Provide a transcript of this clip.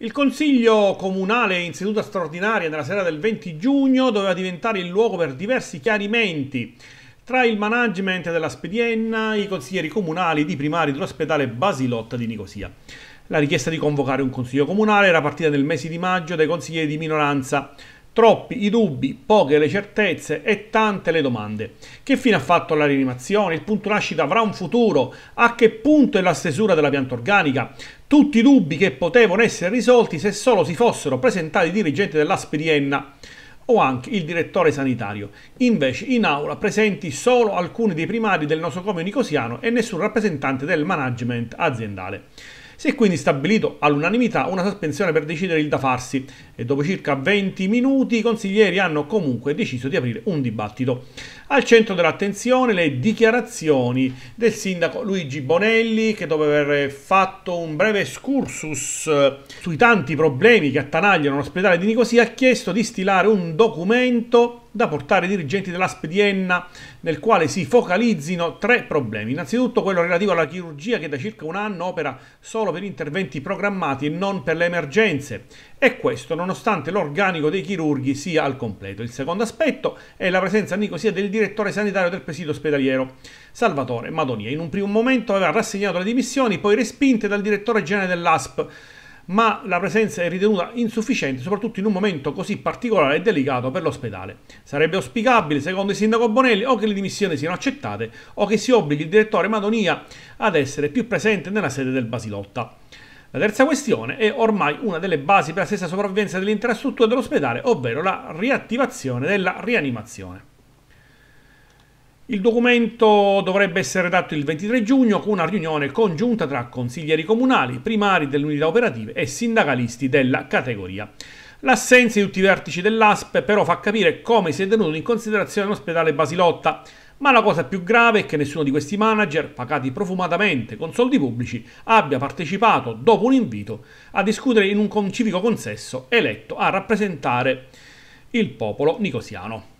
Il Consiglio Comunale in seduta straordinaria nella sera del 20 giugno doveva diventare il luogo per diversi chiarimenti tra il management della Spedienna e i consiglieri comunali di primari dell'ospedale Basilotta di Nicosia. La richiesta di convocare un Consiglio Comunale era partita nel mese di maggio dai consiglieri di minoranza Troppi i dubbi, poche le certezze e tante le domande. Che fine ha fatto la rianimazione? Il punto nascita avrà un futuro? A che punto è la stesura della pianta organica? Tutti i dubbi che potevano essere risolti se solo si fossero presentati i dirigenti dell'ASP di Enna o anche il direttore sanitario. Invece in aula presenti solo alcuni dei primari del nosocomio nicosiano e nessun rappresentante del management aziendale. Si è quindi stabilito all'unanimità una sospensione per decidere il da farsi e dopo circa 20 minuti i consiglieri hanno comunque deciso di aprire un dibattito. Al centro dell'attenzione le dichiarazioni del sindaco Luigi Bonelli che dopo aver fatto un breve excursus eh, sui tanti problemi che attanagliano l'ospedale di Nicosia ha chiesto di stilare un documento da portare ai dirigenti dell'Aspedienna nel quale si focalizzino tre problemi. Innanzitutto quello relativo alla chirurgia che da circa un anno opera solo per interventi programmati e non per le emergenze e questo nonostante l'organico dei chirurghi sia al completo. Il secondo aspetto è la presenza a Nicosia del direttore sanitario del presidio ospedaliero, Salvatore Madonia. In un primo momento aveva rassegnato le dimissioni, poi respinte dal direttore generale dell'ASP, ma la presenza è ritenuta insufficiente, soprattutto in un momento così particolare e delicato per l'ospedale. Sarebbe auspicabile, secondo il sindaco Bonelli, o che le dimissioni siano accettate o che si obblighi il direttore Madonia ad essere più presente nella sede del Basilotta. La terza questione è ormai una delle basi per la stessa sopravvivenza dell'infrastruttura dell'ospedale, ovvero la riattivazione della rianimazione. Il documento dovrebbe essere redatto il 23 giugno con una riunione congiunta tra consiglieri comunali, primari delle unità operative e sindacalisti della categoria. L'assenza di tutti i vertici dell'ASP però fa capire come si è tenuto in considerazione l'ospedale Basilotta, ma la cosa più grave è che nessuno di questi manager, pagati profumatamente con soldi pubblici, abbia partecipato, dopo un invito, a discutere in un civico consesso eletto a rappresentare il popolo nicosiano.